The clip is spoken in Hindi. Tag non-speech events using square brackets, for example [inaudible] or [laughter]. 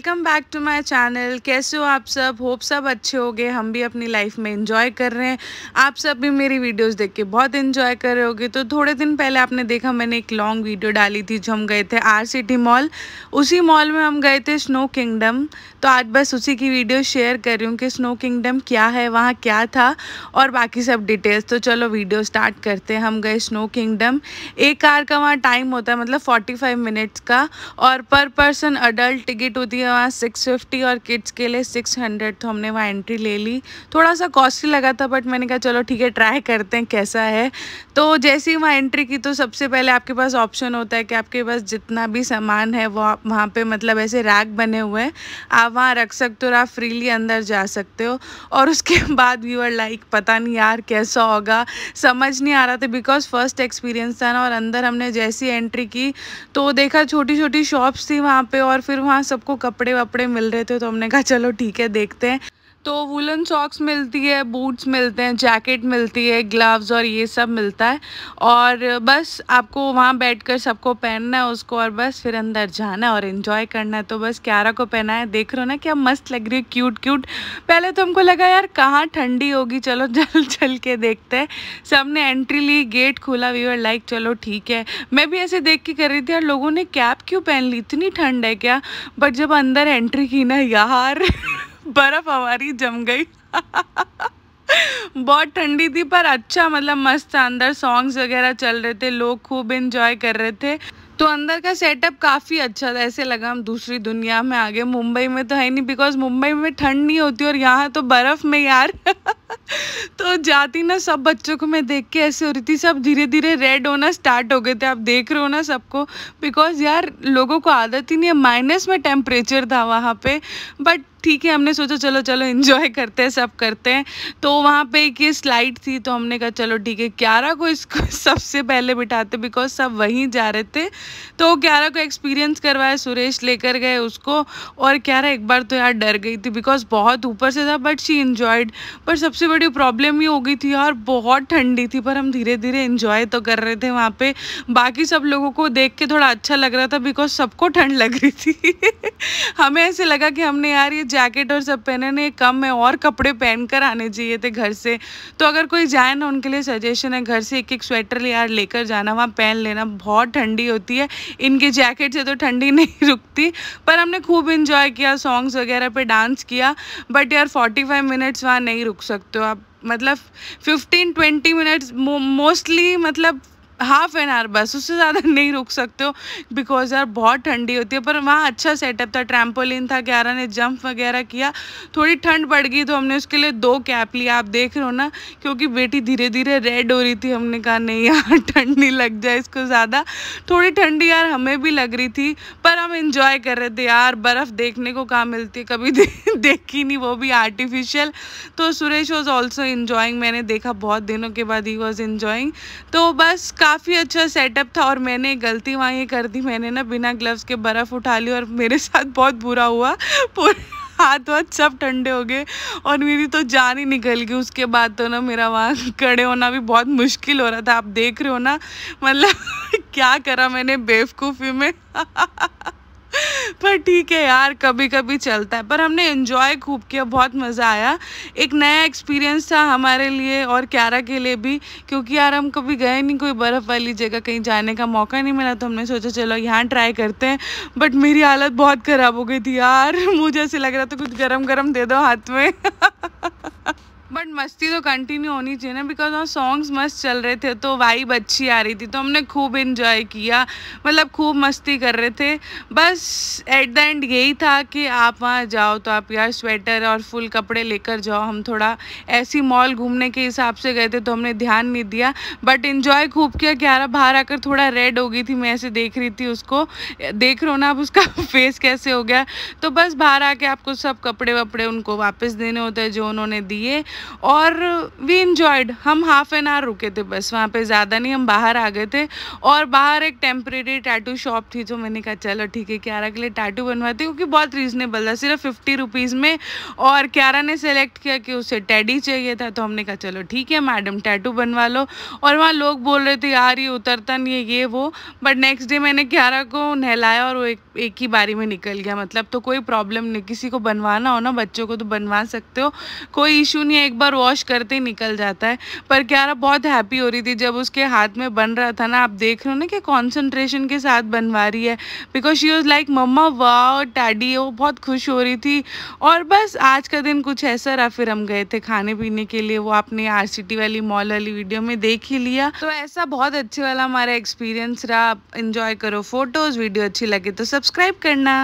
welcome back to my channel कैसे हो आप सब होप सब अच्छे हो गए हम भी अपनी लाइफ में इंजॉय कर रहे हैं आप सब भी मेरी वीडियोस देख के बहुत इन्जॉय कर रहे होगे तो थोड़े दिन पहले आपने देखा मैंने एक लॉन्ग वीडियो डाली थी जो हम गए थे आर सिटी मॉल उसी मॉल में हम गए थे स्नो किंगडम तो आज बस उसी की वीडियो शेयर कर रही हूँ कि स्नो किंगडम क्या है वहाँ क्या था और बाकी सब डिटेल्स तो चलो वीडियो स्टार्ट करते हैं हम गए स्नो किंगडम एक कार का वहाँ टाइम होता है मतलब फोर्टी मिनट्स का और पर पर्सन अडल्ट टिकट होती है वहाँ सिक्स फिफ्टी और किड्स के लिए सिक्स हंड्रेड तो हमने वहाँ एंट्री ले ली थोड़ा सा कॉस्टली लगा था बट मैंने कहा चलो ठीक है ट्राई करते हैं कैसा है तो जैसे ही वहाँ एंट्री की तो सबसे पहले आपके पास ऑप्शन होता है कि आपके पास जितना भी सामान है वो आप वहाँ पर मतलब ऐसे रैक बने हुए हैं आप वहाँ रख सकते हो और आप फ्रीली अंदर जा सकते हो और उसके [laughs] बाद आर लाइक पता नहीं यार कैसा होगा समझ नहीं आ रहा था बिकॉज फर्स्ट एक्सपीरियंस था ना और अंदर हमने जैसी एंट्री की तो देखा छोटी छोटी शॉप्स थी वहाँ पे और फिर वहाँ सबको कपड़े कपड़े वपड़े मिल रहे थे तो हमने कहा चलो ठीक है देखते हैं तो वुलन सॉक्स मिलती है बूट्स मिलते हैं जैकेट मिलती है ग्लव्स और ये सब मिलता है और बस आपको वहाँ बैठकर सबको पहनना है उसको और बस फिर अंदर जाना है और इन्जॉय करना है तो बस क्यारा को पहना है देख रहे हो ना क्या मस्त लग रही है क्यूट क्यूट पहले तो हमको लगा यार कहाँ ठंडी होगी चलो जल [laughs] चल के देखते हैं सब ने एंट्री ली गेट खुला वी लाइक चलो ठीक है मैं भी ऐसे देख के कर रही थी यार लोगों ने कैप क्यों पहन ली इतनी ठंड है क्या बट जब अंदर एंट्री की ना यार [laughs] बर्फ हमारी जम गई बहुत ठंडी थी पर अच्छा मतलब मस्त अंदर सॉन्ग्स वगैरह चल रहे थे लोग खूब इंजॉय कर रहे थे तो अंदर का सेटअप काफ़ी अच्छा था ऐसे लगा हम दूसरी दुनिया में आ गए मुंबई में तो है नहीं बिकॉज मुंबई में ठंड नहीं होती और यहाँ तो बर्फ़ में यार [laughs] तो जाती ना सब बच्चों को मैं देख के ऐसे हो रही थी सब धीरे धीरे रेड होना स्टार्ट हो गए थे आप देख रहे हो ना सबको बिकॉज यार लोगों को आदत ही नहीं है माइनस में टेम्परेचर था वहाँ पे बट ठीक है हमने सोचा चलो चलो इन्जॉय करते हैं सब करते हैं तो वहाँ पे एक ये स्लाइड थी तो हमने कहा चलो ठीक है क्यारा को इसको [laughs] सबसे पहले बिठाते बिकॉज सब वहीं जा रहे थे तो क्यारा को एक्सपीरियंस करवाया सुरेश लेकर गए उसको और क्यारा एक बार तो यार डर गई थी बिकॉज बहुत ऊपर से था बट शी इन्जॉयड पर सबसे बड़ी प्रॉब्लम ये हो गई थी और बहुत ठंडी थी पर हम धीरे धीरे इन्जॉय तो कर रहे थे वहाँ पर बाकी सब लोगों को देख के थोड़ा अच्छा लग रहा था बिकॉज सबको ठंड लग रही थी [laughs] हमें ऐसे लगा कि हमने यार ये जैकेट और सब नहीं कम है और कपड़े पहन कर आने चाहिए थे घर से तो अगर कोई जाए ना उनके लिए सजेशन है घर से एक एक स्वेटर यार लेकर जाना वहाँ पहन लेना बहुत ठंडी होती है इनके जैकेट से तो ठंडी [laughs] नहीं रुकती पर हमने खूब इन्जॉय किया सॉन्ग्स वगैरह पर डांस किया बट यार फोर्टी फाइव मिनट्स वहाँ नहीं रुक सकते हो आप मतलब फिफ्टीन ट्वेंटी मिनट्स मोस्टली मतलब हाफ एन आवर बस उससे ज़्यादा [laughs] नहीं रुक सकते हो बिकॉज यार बहुत ठंडी होती है पर वहाँ अच्छा सेटअप था ट्रैम्पोलिन था ग्यारह ने जंप वगैरह किया थोड़ी ठंड पड़ गई तो हमने उसके लिए दो कैप लिया आप देख रहे हो ना क्योंकि बेटी धीरे धीरे रेड हो रही थी हमने कहा नहीं यार [laughs] ठंड नहीं लग जाए इसको ज़्यादा थोड़ी ठंडी यार हमें भी लग रही थी पर हम इंजॉय कर रहे थे यार बर्फ़ देखने को कहाँ मिलती है कभी [laughs] देखी नहीं वो भी आर्टिफिशियल तो सुरेश वॉज ऑल्सो इन्जॉइंग मैंने देखा बहुत दिनों के बाद ही वॉज इन्जॉइंग तो बस का काफ़ी अच्छा सेटअप था और मैंने गलती वहाँ ये कर दी मैंने ना बिना ग्लव्स के बर्फ़ उठा ली और मेरे साथ बहुत बुरा हुआ पूरे [laughs] हाथ वाथ सब ठंडे हो गए और मेरी तो जान ही निकल गई उसके बाद तो ना मेरा वहाँ खड़े होना भी बहुत मुश्किल हो रहा था आप देख रहे हो ना मतलब [laughs] क्या करा मैंने बेवकूफ़ी में [laughs] पर ठीक है यार कभी कभी चलता है पर हमने इन्जॉय खूब किया बहुत मज़ा आया एक नया एक्सपीरियंस था हमारे लिए और क्यारा के लिए भी क्योंकि यार हम कभी गए नहीं कोई बर्फ़ वाली जगह कहीं जाने का मौका नहीं मिला तो हमने सोचा चलो यहाँ ट्राई करते हैं बट मेरी हालत बहुत ख़राब हो गई थी यार [laughs] मुझे ऐसे लग रहा था कुछ गर्म गर्म दे दो हाथ में [laughs] बट मस्ती तो कंटिन्यू होनी चाहिए ना बिकॉज वहाँ सॉन्ग्स मस्त चल रहे थे तो वाइब अच्छी आ रही थी तो हमने खूब इन्जॉय किया मतलब खूब मस्ती कर रहे थे बस एट द एंड यही था कि आप वहाँ जाओ तो आप यार स्वेटर और फुल कपड़े लेकर जाओ हम थोड़ा ऐसी मॉल घूमने के हिसाब से गए थे तो हमने ध्यान नहीं दिया बट इन्जॉय खूब किया ग्यारह बाहर आकर थोड़ा रेड हो गई थी मैं ऐसे देख रही थी उसको देख रहा हो ना आप उसका फेस [laughs] कैसे हो गया तो बस बाहर आके आपको सब कपड़े वपड़े उनको वापस देने होते हैं जो उन्होंने दिए और वी इन्जॉयड हम हाफ एन आवर रुके थे बस वहाँ पे ज़्यादा नहीं हम बाहर आ गए थे और बाहर एक टेम्प्रेरी टैटू शॉप थी जो मैंने कहा चलो ठीक है क्यारा के लिए टैटू बनवाती क्योंकि बहुत रीजनेबल था सिर्फ फिफ्टी रुपीज़ में और क्यारा ने सेलेक्ट किया कि उसे टैडी चाहिए था तो हमने कहा चलो ठीक है मैडम टैटू बनवा लो और वहाँ लोग बोल रहे थे यार ये उतरता नहीं है ये वो बट नेक्स्ट डे मैंने क्यारा को नहलाया और वो एक, एक ही बारी में निकल गया मतलब तो कोई प्रॉब्लम नहीं किसी को बनवाना हो ना बच्चों को तो बनवा सकते हो कोई इशू नहीं है एक बार वॉश करते ही निकल जाता है पर क्यारा बहुत हैप्पी हो रही थी जब उसके हाथ में बन रहा था ना आप देख रहे हो ना कि कॉन्सेंट्रेशन के साथ बनवा रही है because she was like mumma वाह डैडी वो बहुत खुश हो रही थी और बस आज का दिन कुछ ऐसा रहा फिर हम गए थे खाने पीने के लिए वो आपने आर वाली मॉल वाली वीडियो में देख ही लिया तो ऐसा बहुत अच्छे वाला हमारा एक्सपीरियंस रहा आप इन्जॉय करो फोटोज़ वीडियो अच्छी लगे तो सब्सक्राइब करना